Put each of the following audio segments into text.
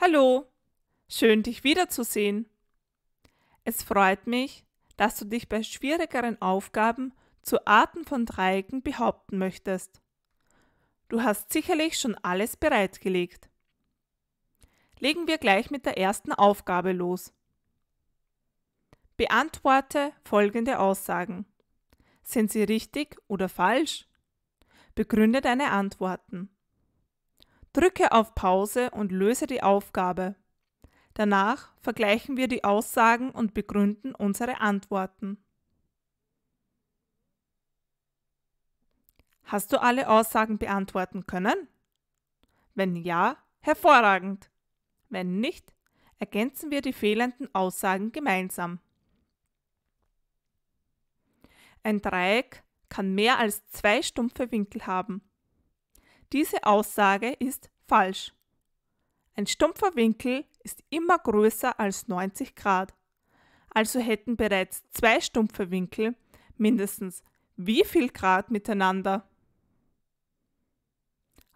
Hallo, schön dich wiederzusehen. Es freut mich, dass du dich bei schwierigeren Aufgaben zu Arten von Dreiecken behaupten möchtest. Du hast sicherlich schon alles bereitgelegt. Legen wir gleich mit der ersten Aufgabe los. Beantworte folgende Aussagen. Sind sie richtig oder falsch? Begründe deine Antworten. Drücke auf Pause und löse die Aufgabe. Danach vergleichen wir die Aussagen und begründen unsere Antworten. Hast du alle Aussagen beantworten können? Wenn ja, hervorragend. Wenn nicht, ergänzen wir die fehlenden Aussagen gemeinsam. Ein Dreieck kann mehr als zwei stumpfe Winkel haben. Diese Aussage ist falsch. Ein stumpfer Winkel ist immer größer als 90 Grad. Also hätten bereits zwei stumpfe Winkel mindestens wie viel Grad miteinander?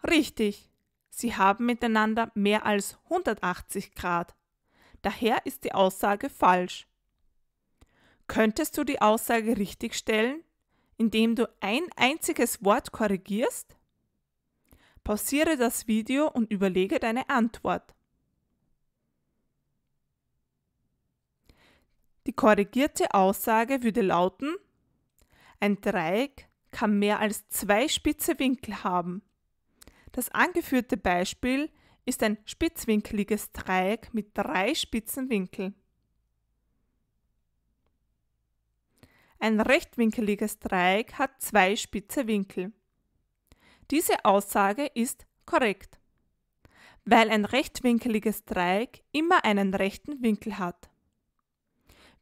Richtig, sie haben miteinander mehr als 180 Grad. Daher ist die Aussage falsch. Könntest du die Aussage richtigstellen, indem du ein einziges Wort korrigierst? Pausiere das Video und überlege deine Antwort. Die korrigierte Aussage würde lauten, ein Dreieck kann mehr als zwei spitze Winkel haben. Das angeführte Beispiel ist ein spitzwinkeliges Dreieck mit drei spitzen Winkeln. Ein rechtwinkeliges Dreieck hat zwei spitze Winkel. Diese Aussage ist korrekt, weil ein rechtwinkliges Dreieck immer einen rechten Winkel hat.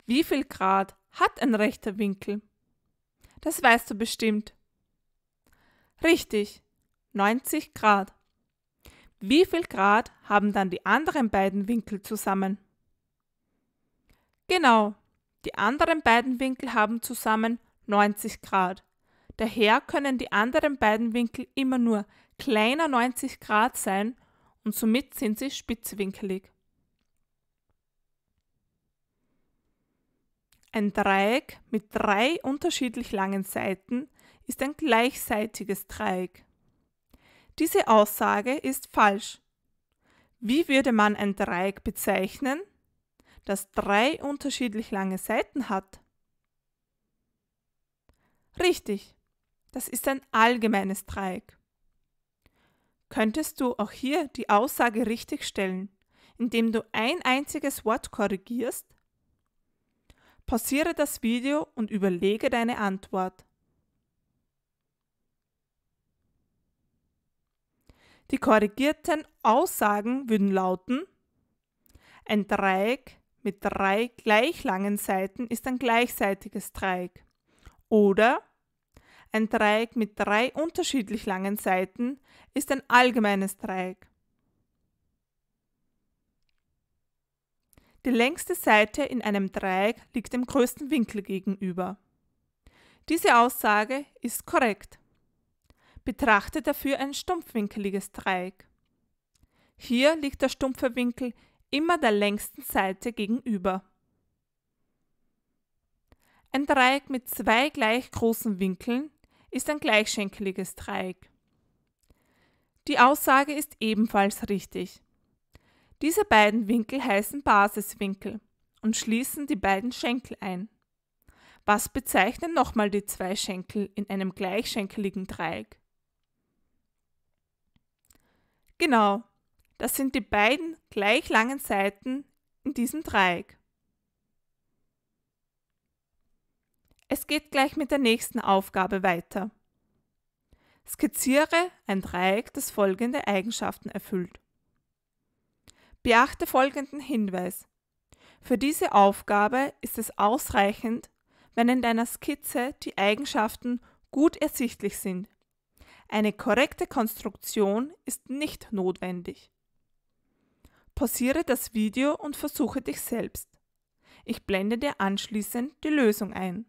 Wie viel Grad hat ein rechter Winkel? Das weißt du bestimmt. Richtig, 90 Grad. Wie viel Grad haben dann die anderen beiden Winkel zusammen? Genau, die anderen beiden Winkel haben zusammen 90 Grad. Daher können die anderen beiden Winkel immer nur kleiner 90 Grad sein und somit sind sie spitzwinkelig. Ein Dreieck mit drei unterschiedlich langen Seiten ist ein gleichseitiges Dreieck. Diese Aussage ist falsch. Wie würde man ein Dreieck bezeichnen, das drei unterschiedlich lange Seiten hat? Richtig. Das ist ein allgemeines Dreieck. Könntest du auch hier die Aussage richtig stellen, indem du ein einziges Wort korrigierst? Pausiere das Video und überlege deine Antwort. Die korrigierten Aussagen würden lauten, ein Dreieck mit drei gleich langen Seiten ist ein gleichseitiges Dreieck. Oder ein Dreieck mit drei unterschiedlich langen Seiten ist ein allgemeines Dreieck. Die längste Seite in einem Dreieck liegt dem größten Winkel gegenüber. Diese Aussage ist korrekt. Betrachte dafür ein stumpfwinkeliges Dreieck. Hier liegt der stumpfe Winkel immer der längsten Seite gegenüber. Ein Dreieck mit zwei gleich großen Winkeln ist ein gleichschenkeliges Dreieck. Die Aussage ist ebenfalls richtig. Diese beiden Winkel heißen Basiswinkel und schließen die beiden Schenkel ein. Was bezeichnen nochmal die zwei Schenkel in einem gleichschenkeligen Dreieck? Genau, das sind die beiden gleich langen Seiten in diesem Dreieck. Es geht gleich mit der nächsten Aufgabe weiter. Skizziere ein Dreieck, das folgende Eigenschaften erfüllt. Beachte folgenden Hinweis. Für diese Aufgabe ist es ausreichend, wenn in deiner Skizze die Eigenschaften gut ersichtlich sind. Eine korrekte Konstruktion ist nicht notwendig. Pausiere das Video und versuche dich selbst. Ich blende dir anschließend die Lösung ein.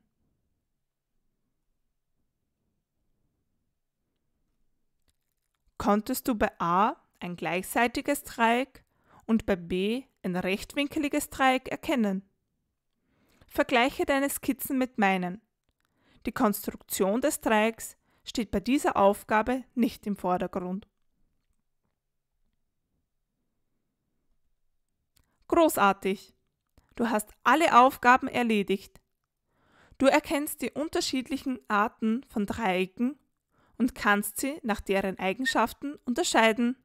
konntest du bei A ein gleichseitiges Dreieck und bei B ein rechtwinkliges Dreieck erkennen. Vergleiche deine Skizzen mit meinen. Die Konstruktion des Dreiecks steht bei dieser Aufgabe nicht im Vordergrund. Großartig! Du hast alle Aufgaben erledigt. Du erkennst die unterschiedlichen Arten von Dreiecken und kannst sie nach deren Eigenschaften unterscheiden.